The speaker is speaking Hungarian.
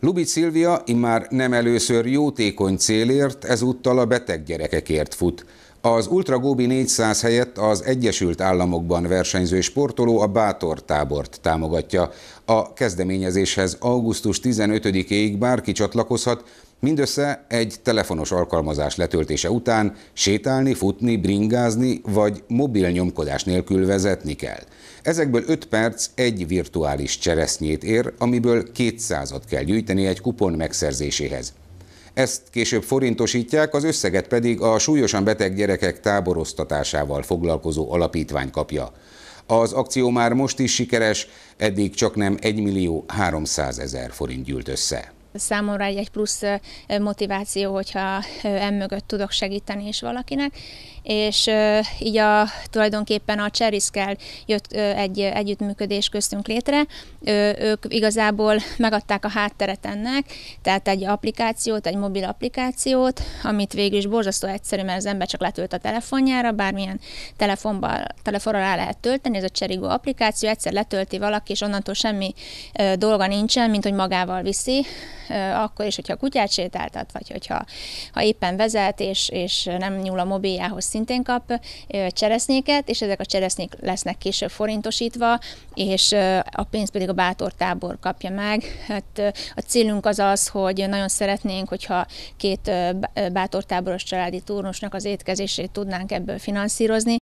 Lubic Szilvia immár nem először jótékony célért, ezúttal a beteg gyerekekért fut. Az Ultra Gobi 400 helyett az Egyesült Államokban versenyző sportoló a Bátor tábort támogatja. A kezdeményezéshez augusztus 15-ig bárki csatlakozhat, Mindössze egy telefonos alkalmazás letöltése után sétálni, futni, bringázni vagy mobil nyomkodás nélkül vezetni kell. Ezekből 5 perc egy virtuális cseresznyét ér, amiből 200-at kell gyűjteni egy kupon megszerzéséhez. Ezt később forintosítják, az összeget pedig a súlyosan beteg gyerekek táboroztatásával foglalkozó alapítvány kapja. Az akció már most is sikeres, eddig csak nem 1 millió 300 ezer forint gyűlt össze számomra egy, egy plusz motiváció, hogyha emögött tudok segíteni is valakinek, és így a, tulajdonképpen a Cseriszkel jött egy együttműködés köztünk létre. Ők igazából megadták a hátteret ennek, tehát egy applikációt, egy mobil applikációt, amit végül is borzasztó egyszerű, mert az ember csak letölt a telefonjára, bármilyen telefonba, telefonra rá lehet tölteni, ez a Cserigo applikáció, egyszer letölti valaki, és onnantól semmi dolga nincsen, mint hogy magával viszi, akkor is, hogyha kutyát sétáltat, vagy hogyha ha éppen vezet, és, és nem nyúl a mobiljához szintén kap cseresznyéket, és ezek a cseresznyék lesznek később forintosítva, és a pénz pedig a bátor tábor kapja meg. Hát a célunk az az, hogy nagyon szeretnénk, hogyha két bátor táboros családi turnusnak az étkezését tudnánk ebből finanszírozni.